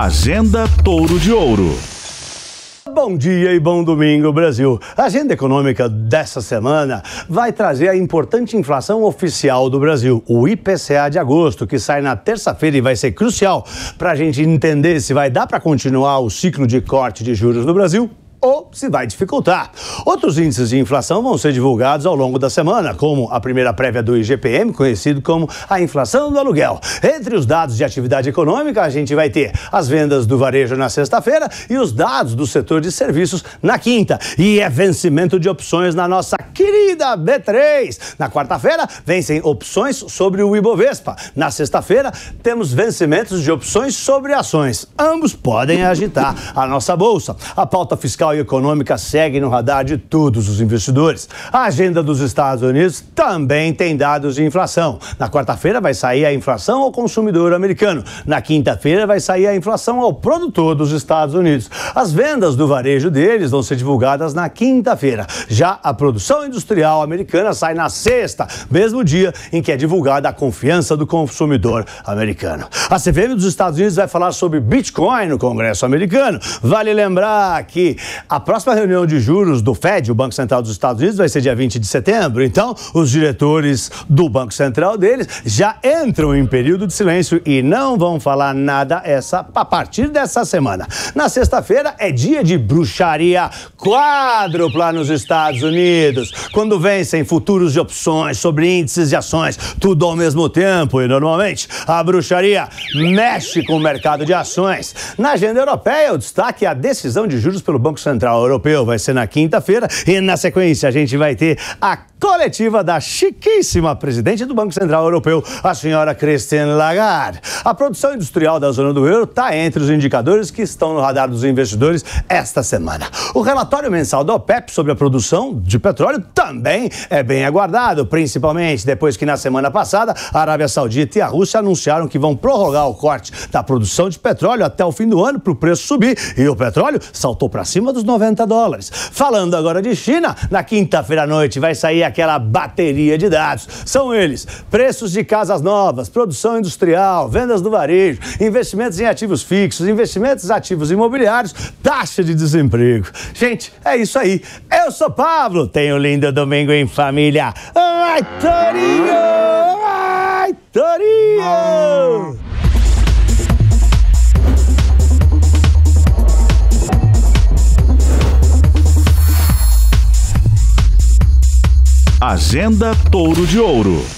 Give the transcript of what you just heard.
Agenda Touro de Ouro. Bom dia e bom domingo, Brasil. A agenda econômica dessa semana vai trazer a importante inflação oficial do Brasil, o IPCA de agosto, que sai na terça-feira e vai ser crucial para a gente entender se vai dar para continuar o ciclo de corte de juros no Brasil ou se vai dificultar. Outros índices de inflação vão ser divulgados ao longo da semana, como a primeira prévia do IGPM, conhecido como a inflação do aluguel. Entre os dados de atividade econômica, a gente vai ter as vendas do varejo na sexta-feira e os dados do setor de serviços na quinta. E é vencimento de opções na nossa querida B3. Na quarta-feira, vencem opções sobre o Ibovespa. Na sexta-feira, temos vencimentos de opções sobre ações. Ambos podem agitar a nossa bolsa. A pauta fiscal social e econômica segue no radar de todos os investidores. A agenda dos Estados Unidos também tem dados de inflação. Na quarta-feira vai sair a inflação ao consumidor americano. Na quinta-feira vai sair a inflação ao produtor dos Estados Unidos. As vendas do varejo deles vão ser divulgadas na quinta-feira. Já a produção industrial americana sai na sexta, mesmo dia em que é divulgada a confiança do consumidor americano. A CVM dos Estados Unidos vai falar sobre Bitcoin no Congresso americano. Vale lembrar que a próxima reunião de juros do Fed, o Banco Central dos Estados Unidos, vai ser dia 20 de setembro. Então, os diretores do Banco Central deles já entram em período de silêncio e não vão falar nada essa a partir dessa semana. Na sexta-feira é dia de bruxaria quádrupla nos Estados Unidos, quando vencem futuros de opções sobre índices de ações, tudo ao mesmo tempo e normalmente a bruxaria mexe com o mercado de ações. Na agenda europeia, o destaque é a decisão de juros pelo Banco Central Central Europeu. Vai ser na quinta-feira e na sequência a gente vai ter a coletiva da chiquíssima presidente do Banco Central Europeu, a senhora Christine Lagarde. A produção industrial da zona do euro está entre os indicadores que estão no radar dos investidores esta semana. O relatório mensal da OPEP sobre a produção de petróleo também é bem aguardado, principalmente depois que na semana passada a Arábia Saudita e a Rússia anunciaram que vão prorrogar o corte da produção de petróleo até o fim do ano para o preço subir e o petróleo saltou para cima dos 90 dólares. Falando agora de China, na quinta-feira à noite vai sair a aquela bateria de dados. São eles: preços de casas novas, produção industrial, vendas do varejo, investimentos em ativos fixos, investimentos em ativos imobiliários, taxa de desemprego. Gente, é isso aí. Eu sou Pablo, tenho um lindo domingo em família. Ai, Torinho! Agenda Touro de Ouro.